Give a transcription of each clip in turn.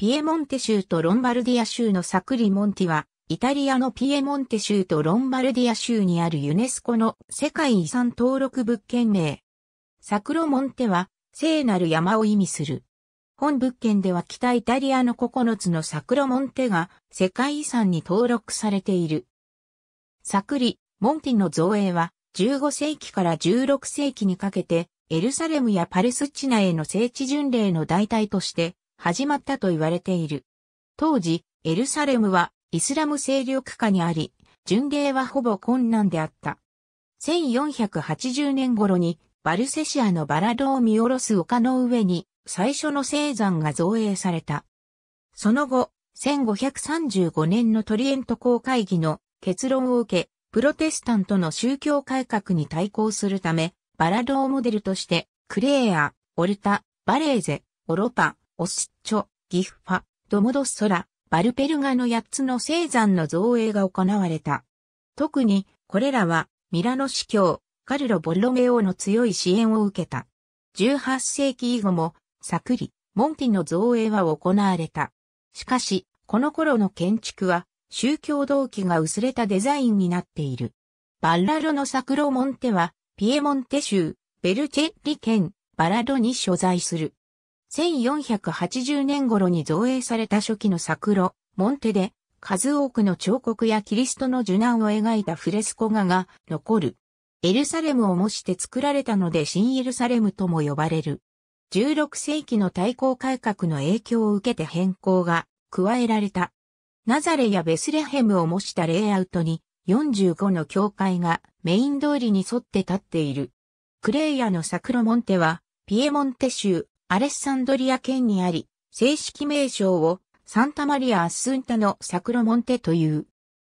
ピエモンテ州とロンバルディア州のサクリモンティは、イタリアのピエモンテ州とロンバルディア州にあるユネスコの世界遺産登録物件名。サクロモンテは、聖なる山を意味する。本物件では北イタリアの9つのサクロモンテが世界遺産に登録されている。サクリ、モンティの造営は15世紀から16世紀にかけてエルサレムやパレスチナへの聖地巡礼の代替として始まったと言われている。当時、エルサレムはイスラム勢力下にあり、巡礼はほぼ困難であった。1480年頃にバルセシアのバラドを見下ろす丘の上に最初の聖山が造営された。その後、1535年のトリエント公会議の結論を受け、プロテスタントの宗教改革に対抗するため、バラドーモデルとして、クレーア、オルタ、バレーゼ、オロパ、オスッチョ、ギフファ、ドモドッソラ、バルペルガの8つの聖山の造営が行われた。特に、これらは、ミラノ司教、カルロ・ボロメオの強い支援を受けた。18世紀以後も、サクリ、モンティの造営は行われた。しかし、この頃の建築は、宗教動機が薄れたデザインになっている。バッラロのサクロモンテは、ピエモンテ州、ベルチェッリ県、バラドに所在する。1480年頃に造営された初期の桜、モンテで、数多くの彫刻やキリストの受難を描いたフレスコ画が残る。エルサレムを模して作られたので新エルサレムとも呼ばれる。16世紀の対抗改革の影響を受けて変更が加えられた。ナザレやベスレヘムを模したレイアウトに45の教会がメイン通りに沿って立っている。クレイヤのサクロモンテはピエモンテ州アレッサンドリア県にあり、正式名称をサンタマリア・アッスンタのサクロモンテという。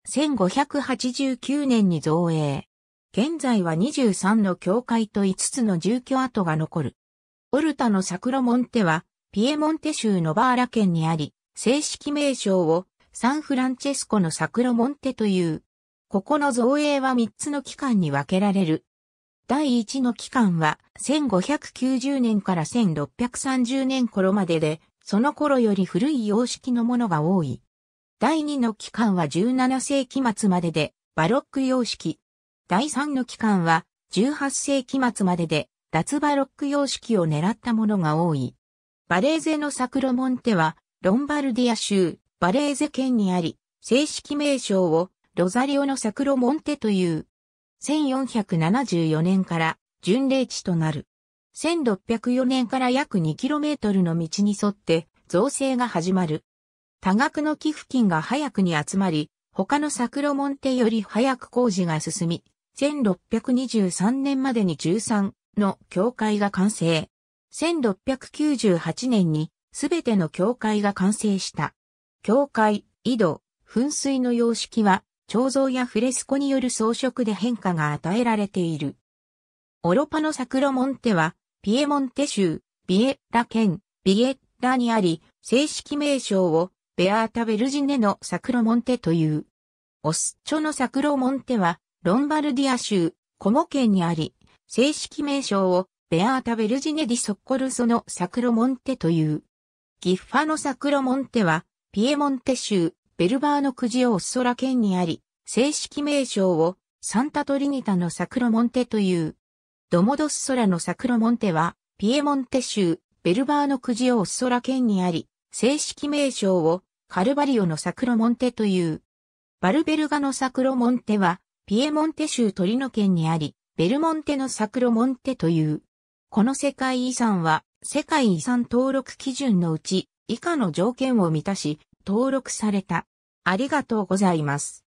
1589年に造営。現在は23の教会と5つの住居跡が残る。オルタのサクロモンテは、ピエモンテ州ノバーラ県にあり、正式名称をサンフランチェスコのサクロモンテという。ここの造営は3つの期間に分けられる。第1の期間は1590年から1630年頃までで、その頃より古い様式のものが多い。第2の期間は17世紀末までで、バロック様式。第3の期間は18世紀末までで、脱バロック様式を狙ったものが多い。バレーゼのサクロモンテは、ロンバルディア州、バレーゼ県にあり、正式名称をロザリオのサクロモンテという。1474年から巡礼地となる。1604年から約 2km の道に沿って造成が始まる。多額の寄付金が早くに集まり、他の桜門手より早く工事が進み、1623年までに13の教会が完成。1698年にすべての教会が完成した。教会、井戸、噴水の様式は彫像やフレスコによる装飾で変化が与えられている。オロパのサクロモンテは、ピエモンテ州、ビエラ県、ビエラにあり、正式名称を、ベアータ・ベルジネのサクロモンテという。オスチョのサクロモンテは、ロンバルディア州、コモ県にあり、正式名称を、ベアータ・ベルジネ・ディ・ソッコルソのサクロモンテという。ギッファのサクロモンテは、ピエモンテ州、ベルバーのくじオッソラ県にあり、正式名称をサンタトリニタのサクロモンテという。ドモドッソラのサクロモンテは、ピエモンテ州、ベルバーのくじオッソラ県にあり、正式名称をカルバリオのサクロモンテという。バルベルガのサクロモンテは、ピエモンテ州トリノ県にあり、ベルモンテのサクロモンテという。この世界遺産は、世界遺産登録基準のうち、以下の条件を満たし、登録された。ありがとうございます。